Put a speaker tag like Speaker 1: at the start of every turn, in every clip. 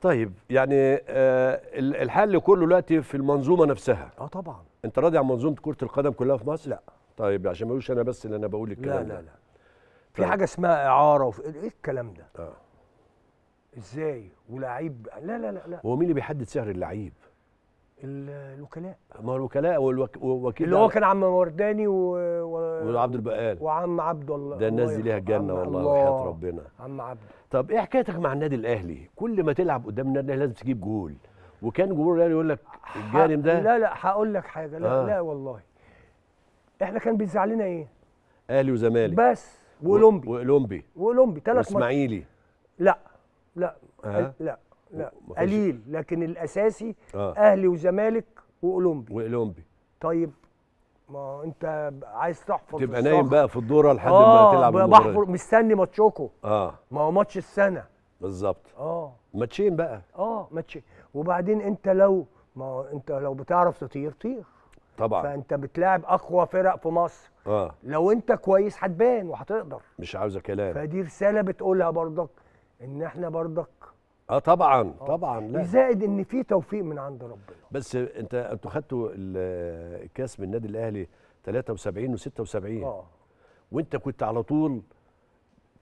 Speaker 1: طيب يعني آه الحل كله دلوقتي في المنظومه نفسها اه طبعا انت راضي عن منظومه كره القدم كلها في مصر لا طيب عشان ما يقولش انا بس اللي انا بقول الكلام لا لا لا, لا.
Speaker 2: في حاجه اسمها اعاره وفي ايه الكلام ده اه ازاي ولاعيب لا لا لا لا
Speaker 1: هو مين اللي بيحدد سعر اللعيب
Speaker 2: الوكلاء
Speaker 1: ما هو الوكلاء والوكيل اللي هو كان عم ورداني و... وعبد البقال
Speaker 2: وعم عبد الله ده الناس دي ليها الجنه والله وحياه ربنا
Speaker 1: عم عبد طب ايه حكايتك مع النادي الاهلي كل ما تلعب قدام النادي الاهلي لازم تجيب جول وكان جمهور الاهلي يقول لك الجانب ده لا لا هقول لك
Speaker 2: حاجه لا آه. لا والله احنا كان بيزعلنا ايه
Speaker 1: اهلي وزمالك بس واولمبي واولمبي
Speaker 2: واولمبي ثلاث مرات واسماعيلي لا لا آه. لا لا قليل لكن الاساسي آه. اهلي وزمالك واولمبي واولمبي طيب ما انت عايز تحفظ تبقى نايم بقى في الدوره لحد آه ما تلعب اه بحفظ مستني ماتشوكو اه ما هو ماتش السنه
Speaker 1: بالظبط اه ماتشين بقى
Speaker 2: اه ماتشين وبعدين انت لو ما انت لو بتعرف تطير طير طبعا فانت بتلاعب اقوى فرق في مصر اه لو انت كويس هتبان وهتقدر
Speaker 1: مش عاوزه كلام
Speaker 2: فدي رساله بتقولها برضك ان احنا برضك
Speaker 1: اه طبعا آه. طبعا لا
Speaker 2: زائد ان في توفيق من عند ربنا
Speaker 1: بس انت انتوا خدتوا الكاس من النادي الاهلي 73 و76 اه وانت كنت على طول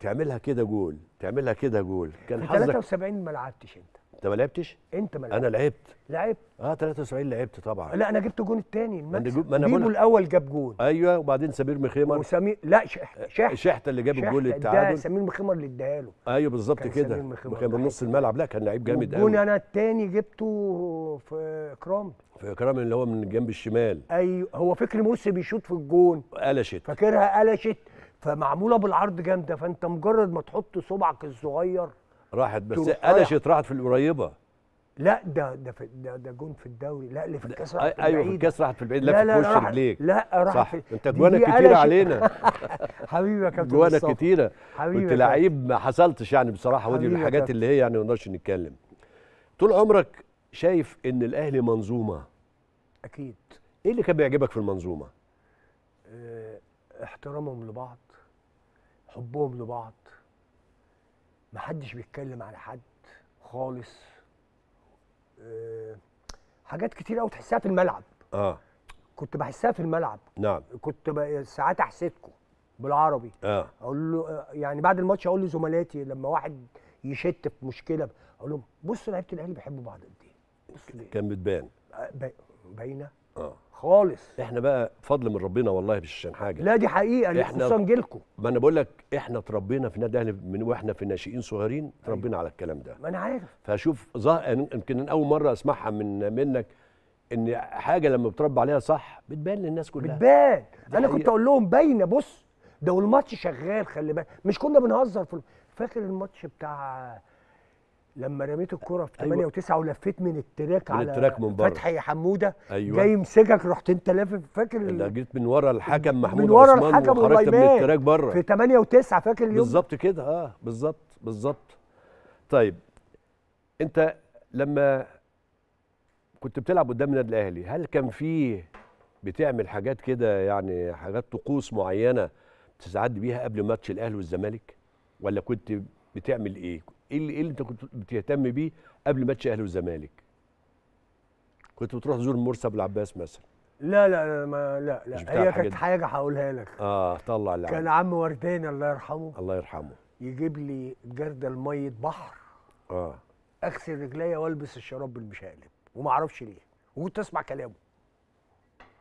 Speaker 1: تعملها كده جول تعملها كده جول كان حظك
Speaker 2: 73 ما لعبتش انت انت ما لعبتش؟ انت ما لعبتش انا
Speaker 1: لعبت لعبت اه 73 لعبت طبعا لا انا جبت جون الثاني المكسب جون
Speaker 2: الاول جاب
Speaker 1: جون ايوه وبعدين سمير مخيمر وسمير لا شحته آه، شحته اللي جاب الجول التعادل ده
Speaker 2: سمير مخيمر اللي اداها له
Speaker 1: ايوه بالظبط كده مخيمر نص الملعب لا كان لعيب جامد قوي جون انا
Speaker 2: الثاني جبته في اكرام
Speaker 1: في اكرام اللي هو من جنب الشمال
Speaker 2: ايوه هو فكري مرسي بيشوط في الجون قلشت فاكرها قلشت فمعموله بالعرض جامده فانت مجرد ما تحط صبعك الصغير
Speaker 1: راحت بس قلشت راحت في القريبه
Speaker 2: لا ده ده في ده, ده جون في الدوري لا اللي في الكاس راحت في ايوه في الكاس
Speaker 1: راحت في البعيد لا, لا في وش رجليك لا راح صح في انت جوانك كتيره علينا حبيبي يا كابتن جوانك كتيره كنت لعيب ما حصلتش يعني بصراحه ودي من الحاجات اللي هي يعني ما نقدرش نتكلم طول عمرك شايف ان الاهلي منظومه اكيد ايه اللي كان بيعجبك في المنظومه
Speaker 2: اه احترامهم لبعض حبهم لبعض محدش بيتكلم على حد خالص آه، حاجات كتير قوي تحسها في الملعب اه كنت بحسها في الملعب نعم كنت ساعات احسدكم بالعربي اه اقول له آه، يعني بعد الماتش اقول لزملاتي لما واحد يشت في مشكله اقول لهم بصوا لعيبه الاهلي بيحبوا بعض قد
Speaker 1: ايه كان بتبان
Speaker 2: آه، باينه
Speaker 1: اه خالص احنا بقى فضل من ربنا والله مش عشان حاجه لا دي حقيقه احنا خصوصا جيلكم ما انا بقول لك احنا اتربينا في نادي الاهلي من واحنا في ناشئين صغيرين أيوه. اتربينا على الكلام ده ما انا عارف فشوف يعني يمكن اول مره اسمعها من منك ان حاجه لما بتربى عليها صح بتبان للناس كلها
Speaker 2: بتبان انا كنت اقول لهم باينه بص ده والماتش شغال خلي بالك مش كنا بنهزر في فاكر الماتش بتاع لما رميت الكرة في 8 أيوة. و9 ولفيت من التراك من على التراك من بره فتحي حموده أيوة. جاي
Speaker 1: مسكك رحت انت لافف فاكر اللي جيت من ورا الحكم محمود من ورا الحكم وخرجت من التراك بره في
Speaker 2: 8 و9 فاكر اليوم بالظبط
Speaker 1: كده اه بالظبط بالظبط طيب انت لما كنت بتلعب قدام النادي الاهلي هل كان فيه بتعمل حاجات كده يعني حاجات طقوس معينه بتتعدي بيها قبل ماتش الاهلي والزمالك ولا كنت بتعمل ايه؟ ايه اللي, إيه اللي انت كنت بتهتم بيه قبل ماتش اهلي والزمالك؟ كنت بتروح تزور مرسى العباس مثلا
Speaker 2: لا لا ما لا لا هي كانت حاجه هقولها لك
Speaker 1: اه طلع اللي كان عم
Speaker 2: وردان الله يرحمه الله يرحمه يجيب لي جردل ميه بحر اه اغسل رجليا والبس الشراب بالمشقلب وما اعرفش ليه وكنت اسمع كلامه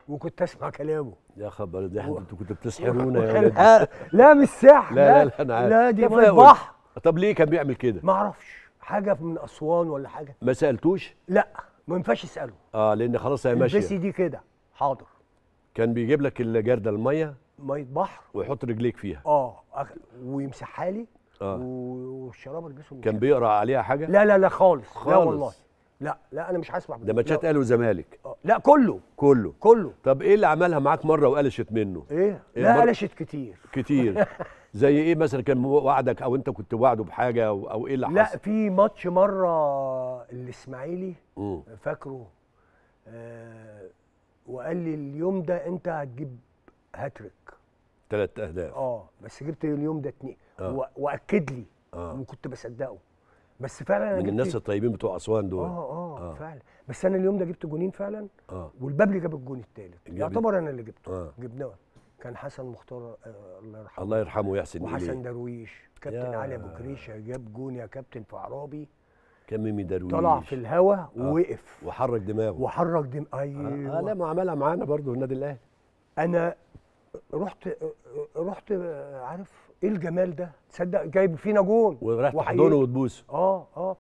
Speaker 2: وكنت اسمع كلامه
Speaker 1: يا خبر ده انتوا كنتوا بتسحرونا يا ولاد آه، لا مش سحر لا لا لا, لا, لا, لا دي في البحر طب ليه كان بيعمل كده ما اعرفش حاجه من اسوان ولا حاجه ما سالتوش
Speaker 2: لا ما ينفعش اساله
Speaker 1: اه لان خلاص هي ماشيه البسي دي كده حاضر كان بيجيب لك الجرده الميه
Speaker 2: ميه بحر
Speaker 1: ويحط رجليك فيها
Speaker 2: اه ويمسحها لي آه. والشراب البسه كان بيقرا
Speaker 1: عليها حاجه لا لا لا خالص, خالص. لا والله
Speaker 2: لا لا انا مش هسمع ده ماتشات
Speaker 1: اهلي وزمالك آه، لا كله كله كله طب ايه اللي عملها معاك مره وقلشت منه ايه, إيه لا قلشت كتير كتير زي ايه مثلا كان وعدك او انت كنت وعده بحاجه او, أو ايه اللي حصل لا في ماتش مره
Speaker 2: الاسماعيلي فاكره آه وقال لي اليوم ده انت هتجيب هاتريك
Speaker 1: ثلاث اهداف اه
Speaker 2: بس جبت اليوم ده اتنين آه. واكد لي آه. كنت بصدقه بس فعلا من الناس
Speaker 1: الطيبين بتوع اسوان دول آه،, اه اه, فعلا
Speaker 2: بس انا اليوم ده جبت جونين فعلا آه. والبابلي جاب الجون الثالث يعتبر انا اللي جبته آه. جبناه كان حسن مختار آه الله يرحمه
Speaker 1: الله يرحمه ويحسن اليه وحسن
Speaker 2: درويش كابتن علي ابو كريشه جاب جون يا كابتن في عرابي
Speaker 1: كان ميمي درويش طلع في الهوا آه. ووقف آه. وحرك دماغه وحرك دماغه ايوه آه،, آه. لا ما عملها معانا
Speaker 2: برضه النادي الاهلي انا رحت رحت عارف ايه الجمال ده تصدق جايب فينا جون وراح تحضنه وتبوسه اه اه